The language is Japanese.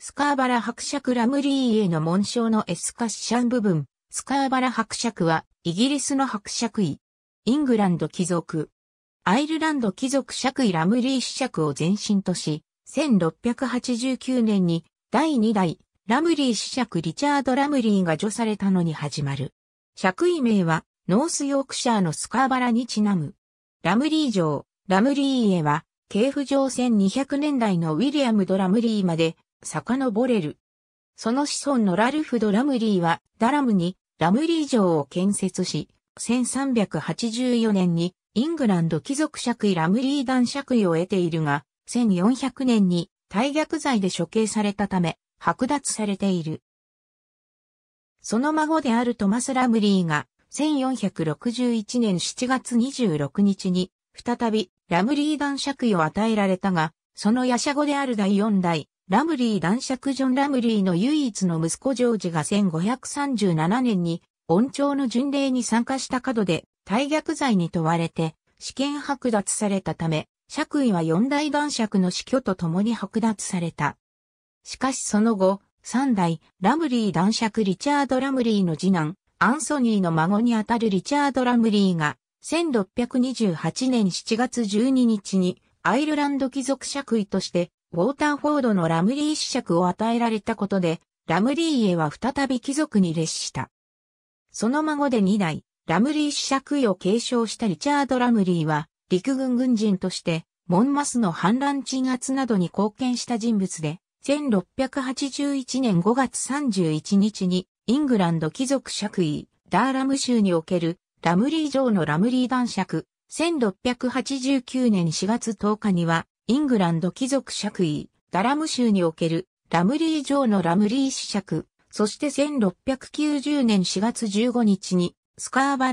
スカーバラ伯爵ラムリーへの紋章のエスカッシャン部分、スカーバラ伯爵は、イギリスの伯爵位、イングランド貴族、アイルランド貴族爵位ラムリー子爵を前身とし、1689年に第2代ラムリー子爵リチャード・ラムリーが除されたのに始まる。爵位名はノースヨークシャーのスカーバラにちなむ。ラムリー城、ラムリー家は、系譜上1200年代のウィリアム・ド・ラムリーまで遡れる。その子孫のラルフ・ド・ラムリーは、ダラムに、ラムリー城を建設し、1384年に、イングランド貴族爵位ラムリー団爵位を得ているが、1400年に、大逆罪で処刑されたため、剥奪されている。その孫であるトマス・ラムリーが、1461年7月26日に、再び、ラムリー団爵位を与えられたが、そのヤシャゴである第4代、ラムリー男爵ジョン・ラムリーの唯一の息子ジョージが1537年に、恩寵の巡礼に参加した角で、大逆罪に問われて、試験剥奪されたため、爵位は四大男爵の死去と共に剥奪された。しかしその後、三代、ラムリー男爵リチャード・ラムリーの次男、アンソニーの孫にあたるリチャード・ラムリーが、1628年7月12日に、アイルランド貴族爵位としてウォーターフォードのラムリー子爵を与えられたことで、ラムリー家は再び貴族に列した。その孫で2代、ラムリー子爵位を継承したリチャード・ラムリーは、陸軍軍人として、モンマスの反乱鎮圧などに貢献した人物で、1681年5月31日に、イングランド貴族爵位、ダーラム州における、ラムリー城のラムリー男爵、1689年4月10日には、イングランド貴族爵位、ダラム州におけるラムリー城のラムリー子爵、そして1690年4月15日にスカーバラ